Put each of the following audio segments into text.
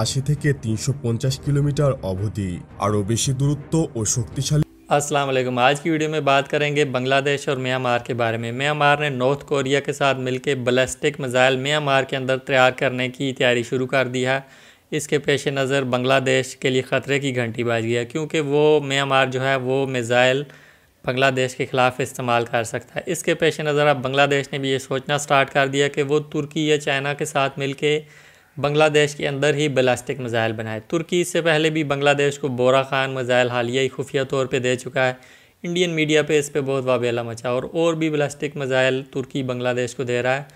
तीन सौ তিনশো किलोमीटर অবধি আরও বেশি দূরত্ব ও শক্তিশালী अस्सलाम वालेकुम आज की वीडियो में बात करेंगे बांग्लादेश और म्यांमार के बारे में म्यांमार ने नॉर्थ कोरिया के साथ मिलकर बलस्टिक मिज़ाइल म्यांमार के अंदर तैयार करने की तैयारी शुरू कर दी है इसके पेश नज़र बांग्लादेश के लिए ख़तरे की घंटी बाज गया क्योंकि वो म्यांमार जो है वो मिज़ाइल बांग्लादेश के ख़िलाफ़ इस्तेमाल कर सकता है इसके पेश नज़र अब बांग्लादेश ने भी ये सोचना स्टार्ट कर दिया कि वो तुर्की या चाइना के साथ मिलकर बांग्लादेश के अंदर ही बलास्टिक मिज़ाइल बनाए तुर्की इससे पहले भी बांग्लादेश को बोरा खान मिज़ाइल हालिया ही खुफिया तौर पर दे चुका है इंडियन मीडिया पे इस पर बहुत वाबेला मचा और और भी बलास्टिक मिज़ाइल तुर्की बांग्लादेश को दे रहा है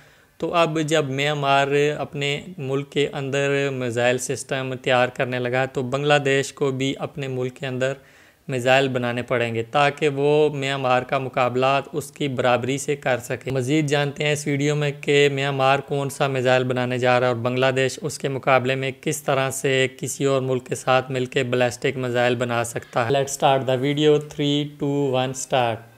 तो अब जब म्यांमार अपने मुल्क के अंदर मिज़ाइल सिस्टम तैयार करने लगा तो बांग्लादेश को भी अपने मुल्क के अंदर मिज़ाइल बनाने पड़ेंगे ताकि वो म्यांमार का मुकाबला उसकी बराबरी से कर सके मज़ीद जानते हैं इस वीडियो में कि म्यांमार कौन सा मिज़ाइल बनाने जा रहा है और बांग्लादेश उसके मुकाबले में किस तरह से किसी और मुल्क के साथ मिलकर बलिस्टिक मिज़ाइल बना सकता है let start the video three two one start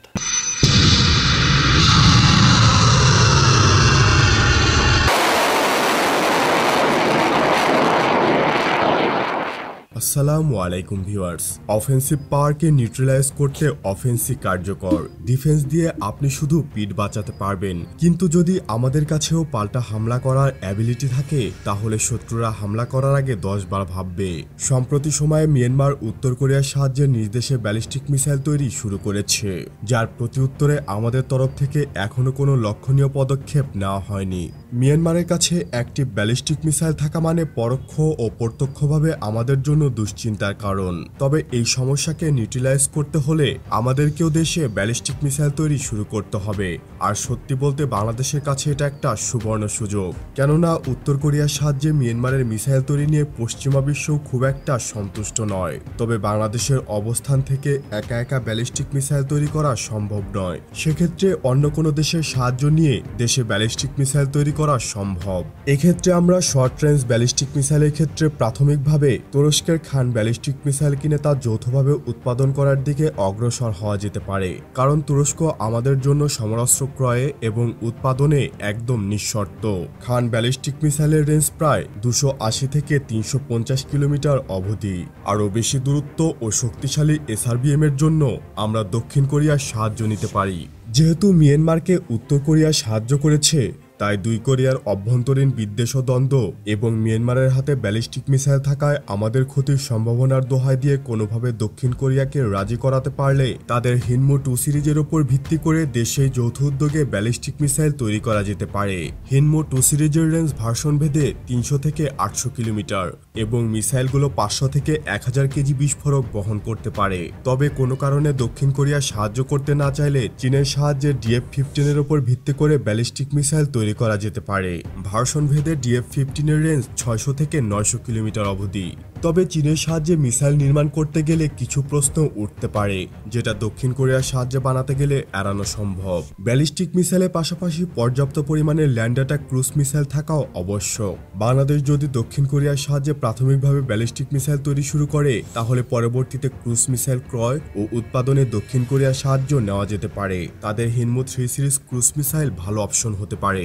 আসসালাম আলাইকুম ভিউয়ার্স অফেন্সিভ পাওয়ারকে নিউট্রালাইজ করতে অফেন্সিভ কার্যকর ডিফেন্স দিয়ে আপনি শুধু পিট বাঁচাতে পারবেন কিন্তু যদি আমাদের কাছেও পাল্টা হামলা করার অ্যাবিলিটি থাকে তাহলে শত্রুরা হামলা করার আগে দশ বার ভাববে সম্প্রতি সময়ে মিয়ানমার উত্তর কোরিয়ার সাহায্যে নির্দেশে ব্যালিস্টিক মিসাইল তৈরি শুরু করেছে যার প্রতি উত্তরে আমাদের তরফ থেকে এখনও কোনো লক্ষণীয় পদক্ষেপ নেওয়া হয়নি মিয়ানমারের কাছে একটি ব্যালিস্টিক মিসাইল থাকা মানে পরোক্ষ ও প্রত্যক্ষভাবে আমাদের জন্য দুশ্চিন্তার কারণ তবে এই সমস্যাকে নিউট্রিলাইজ করতে হলে আমাদেরকেও দেশে ব্যালিস্টিক মিসাইল তৈরি শুরু করতে হবে আর সত্যি বলতে বাংলাদেশের কাছে এটা একটা সুবর্ণ সুযোগ কেননা উত্তর কোরিয়ার সাহায্যে মিয়ানমারের মিসাইল তৈরি নিয়ে পশ্চিমা বিশ্ব খুব একটা সন্তুষ্ট নয় তবে বাংলাদেশের অবস্থান থেকে একা একা ব্যালিস্টিক মিসাইল তৈরি করা সম্ভব নয় সেক্ষেত্রে অন্য কোনো দেশের সাহায্য নিয়ে দেশে ব্যালিস্টিক মিসাইল তৈরি করা সম্ভব এক্ষেত্রে আমরা শর্ট রেঞ্জ ব্যালিস্টিক মিসাইলের ক্ষেত্রে প্রাথমিকভাবে তুরস্কের খান ব্যালিস্টিক মিসাইল কিনে তা যৌথভাবে উৎপাদন করার দিকে অগ্রসর হওয়া যেতে পারে কারণ তুরস্ক আমাদের জন্য সমরাস্ত্র ক্রয়ে এবং উৎপাদনে একদম নিঃশর্ত খান ব্যালিস্টিক মিসাইলের রেঞ্জ প্রায় দুশো আশি থেকে তিনশো পঞ্চাশ কিলোমিটার অবধি আরও বেশি দূরত্ব ও শক্তিশালী এসআরবিএম এর জন্য আমরা দক্ষিণ কোরিয়ার সাহায্য নিতে পারি যেহেতু মিয়ানমারকে উত্তর কোরিয়া সাহায্য করেছে তাই দুই কোরিয়ার অভ্যন্তরীণ বিদ্বেষ দ্বন্দ্ব এবং মিয়ানমারের হাতে ব্যালিস্টিক মিসাইল থাকায় আমাদের ক্ষতির সম্ভাবনার দোহাই দিয়ে কোনোভাবে দক্ষিণ কোরিয়াকে রাজি করাতে পারলে তাদের হিনমো টু সিরিজের ওপর ভিত্তি করে দেশে যৌথ উদ্যোগে ব্যালিস্টিক মিসাইল তৈরি করা যেতে পারে হিনমো টু সিরিজের রেঞ্জ ভার্সন ভেদে তিনশো থেকে আটশো কিলোমিটার এবং মিসাইলগুলো পাঁচশো থেকে এক হাজার কেজি বিস্ফোরক বহন করতে পারে তবে কোনো কারণে দক্ষিণ কোরিয়া সাহায্য করতে না চাইলে চীনের সাহায্যে ডিএফ ফিফটিনের ওপর ভিত্তি করে ব্যালিস্টিক মিসাইল তৈরি করা যেতে পারে ভার্সনভেদে ডিএফ ফিফটিনের রেঞ্জ ছয়শো থেকে নয়শো কিলোমিটার অবধি তবে চীনের সাহায্যে মিসাইল নির্মাণ করতে গেলে কিছু প্রশ্ন উঠতে পারে যেটা দক্ষিণ কোরিয়ার সাহায্যে বানাতে গেলে এড়ানো সম্ভব ব্যালিস্টিক মিসাইলের পাশাপাশি পর্যাপ্ত পরিমাণে ল্যান্ড অ্যাটাক ক্রুজ মিসাইল থাকাও অবশ্য বাংলাদেশ যদি দক্ষিণ কোরিয়ার সাহায্যে প্রাথমিকভাবে ব্যালিস্টিক মিসাইল তৈরি শুরু করে তাহলে পরবর্তীতে ক্রুজ মিসাইল ক্রয় ও উৎপাদনে দক্ষিণ কোরিয়ার সাহায্য নেওয়া যেতে পারে তাদের Hyunmoo three series cruise missile ভালো অপশন হতে পারে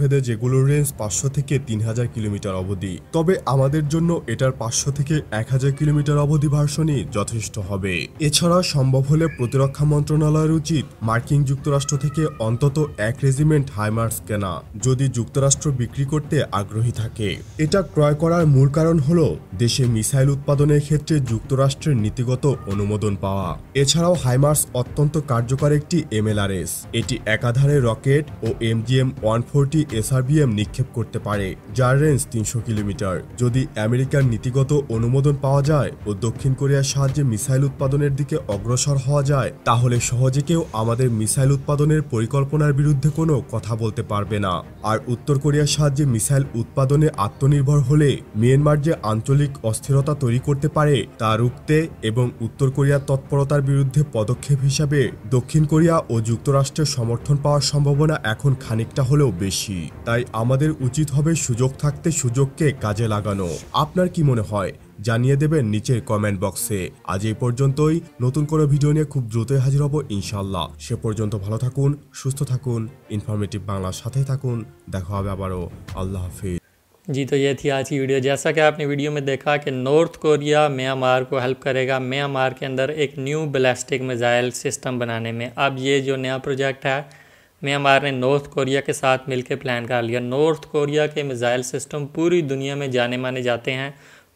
ভেদে যেগুলোর রেঞ্জ পাঁচশো থেকে তিন হাজার কিলোমিটার অবধি তবে আমাদের জন্য এটার পাঁচশো পাঁচশো থেকে এক হাজার কিলোমিটার অবধি ভার্সনই যথেষ্ট হবে এছাড়া সম্ভব হলে প্রতিরক্ষা মন্ত্রণালয়ের উচিত মার্কিন যুক্তরাষ্ট্র থেকে অন্তত এক রেজিমেন্ট হাইমার্স কেনা যদি যুক্তরাষ্ট্র বিক্রি করতে আগ্রহী থাকে এটা ক্রয় করার মূল কারণ হল দেশে মিসাইল উৎপাদনের ক্ষেত্রে যুক্তরাষ্ট্রের নীতিগত অনুমোদন পাওয়া এছাড়াও হাইমার্স অত্যন্ত কার্যকর একটি এমএলআরএস এটি একাধারে রকেট ও এমজিএম ওয়ান ফোরটি এসআরবিএম নিক্ষেপ করতে পারে যার রেঞ্জ তিনশো কিলোমিটার যদি আমেরিকার নীতিগত অনুমোদন পাওয়া যায় ও দক্ষিণ কোরিয়ার সাহায্যে মিসাইল উৎপাদনের দিকে অগ্রসর হওয়া যায় তাহলে সহজে কেউ আমাদের মিসাইল উৎপাদনের পরিকল্পনার বিরুদ্ধে কোনো কথা বলতে পারবে না আর উত্তর কোরিয়ার সাহায্যে মিসাইল উৎপাদনে আত্মনির্ভর হলে মিয়ানমার যে আঞ্চলিক অস্থিরতা তৈরি করতে পারে তা রুখতে এবং উত্তর কোরিয়ার তৎপরতার বিরুদ্ধে পদক্ষেপ হিসাবে দক্ষিণ কোরিয়া ও যুক্তরাষ্ট্রের সমর্থন পাওয়ার সম্ভাবনা এখন খানিকটা হলেও বেশি তাই আমাদের উচিত হবে সুযোগ থাকতে সুযোগকে কাজে লাগানো আপনার কি মনে হয় হয় नीचे कमेंट बक्से आज বক্সে আজ এই পর্যন্তই নতুন কোনো ভিডিও নিয়ে খুব দ্রুতই হাজির হব ইনশাল্লাহ সে পর্যন্ত बांगलार থাকুন সুস্থ থাকুন ইনফরমেটিভ বাংলার जी तो ये थी आज की वीडियो जैसा कि आपने वीडियो में देखा कि नॉर्थ कोरिया म्यांमार को हेल्प करेगा म्यांमार के अंदर एक न्यू बैलिस्टिक मिज़ाइल सिस्टम बनाने में अब ये जो नया प्रोजेक्ट है म्यांमार ने नॉर्थ कोरिया के साथ मिलकर प्लान कर लिया नॉर्थ कोरिया के मिज़ाइल सिस्टम पूरी दुनिया में जाने माने जाते हैं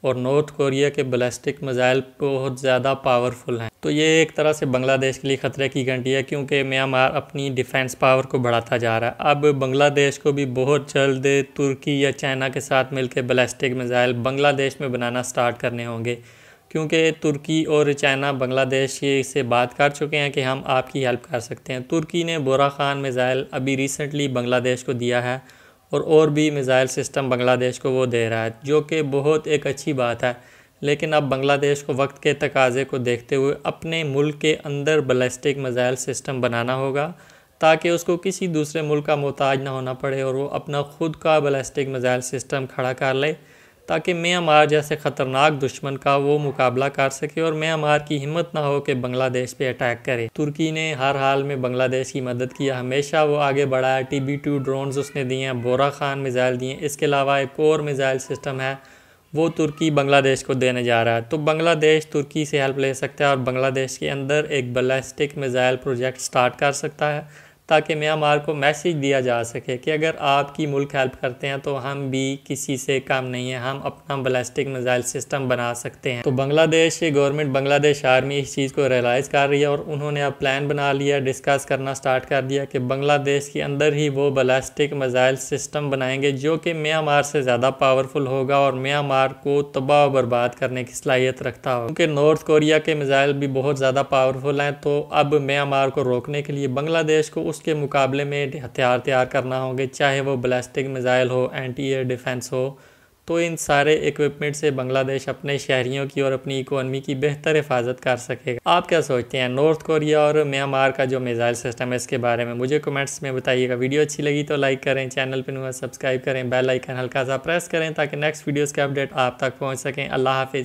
और नॉर्थ कोरिया के बलिस्टिक मिज़ाइल बहुत ज़्यादा पावरफुल हैं तो ये एक तरह से बांग्लादेश के लिए ख़तरे की घंटी है क्योंकि म्यांमार अपनी डिफेंस पावर को बढ़ाता जा रहा है अब बांग्लादेश को भी बहुत जल्द तुर्की या चाइना के साथ मिलकर बलिस्टिक मिज़ाइल बांग्लादेश में बनाना स्टार्ट करने होंगे क्योंकि तुर्की और चाइना बांग्लादेश से बात कर चुके हैं कि हम आपकी हेल्प कर सकते हैं तुर्की ने बोरा खान मिज़ाइल अभी रिसेंटली बांग्लादेश को दिया है और और भी मिज़ाइल सिस्टम बांग्लादेश को वो दे रहा है जो कि बहुत एक अच्छी बात है लेकिन अब बांग्लादेश को वक्त के तकाजे को देखते हुए अपने मुल्क के अंदर बलिस्टिक मिज़ाइल सिस्टम बनाना होगा ताकि उसको किसी दूसरे मुल्क का मोहताज ना होना पड़े और वो अपना ख़ुद का बलिस्टिक मिज़ाइल सिस्टम खड़ा कर ले ताकि म्यांमार जैसे ख़तरनाक दुश्मन का वो मुकाबला कर सके और म्यांमार की हिम्मत ना हो कि बांग्लादेश पे अटैक करे तुर्की ने हर हाल में बांग्लादेश की मदद की हमेशा वो आगे बढ़ाया टी बी टू ड्रोन्स उसने दिए हैं बोरा खान मिज़ाइल दिए इसके अलावा एक और मिज़ाइल सिस्टम है वो तुर्की बांग्लादेश को देने जा रहा है तो बांग्लादेश तुर्की से हेल्प ले सकता है और बांग्लादेश के अंदर एक बलास्टिक मिज़ाइल प्रोजेक्ट स्टार्ट कर सकता है ताकि म्यांमार को मैसेज दिया जा सके कि अगर आपकी मुल्क हेल्प करते हैं तो हम भी किसी से कम नहीं है हम अपना बलास्टिक मिज़ाइल सिस्टम बना सकते हैं तो बांग्लादेश गवर्नमेंट बांग्लादेश आर्मी इस चीज़ को रियलाइज़ कर रही है और उन्होंने अब प्लान बना लिया डिस्कस करना स्टार्ट कर दिया कि बांग्लादेश के अंदर ही वो बलास्टिक मिज़ाइल सिस्टम बनाएंगे जो कि म्यांमार से ज़्यादा पावरफुल होगा और म्यांमार को तबाह बर्बाद करने की सलाहियत रखता हो क्योंकि नॉर्थ कोरिया के मिज़ाइल भी बहुत ज़्यादा पावरफुल हैं तो अब म्यांमार को रोकने के लिए बांग्लादेश को उस उसके मुकाबले में हथियार तैयार करना होंगे चाहे वो बलास्टिक मिज़ाइल हो एंटी एयर डिफेंस हो तो इन सारे इक्विपमेंट से बांग्लादेश अपने शहरीों की और अपनी इकोनमी की बेहतर हिफाजत कर सकेगा आप क्या सोचते हैं नॉर्थ कोरिया और म्यांमार का जो मिज़ाइल सिस्टम है इसके बारे में मुझे कमेंट्स में बताइएगा वीडियो अच्छी लगी तो लाइक करें चैनल पर नुआ सब्सक्राइब करें बेल आइकन हल्का सा प्रेस करें ताकि नेक्स्ट वीडियोज़ के अपडेट आप तक पहुँच सकें अल्लाह हाफिज़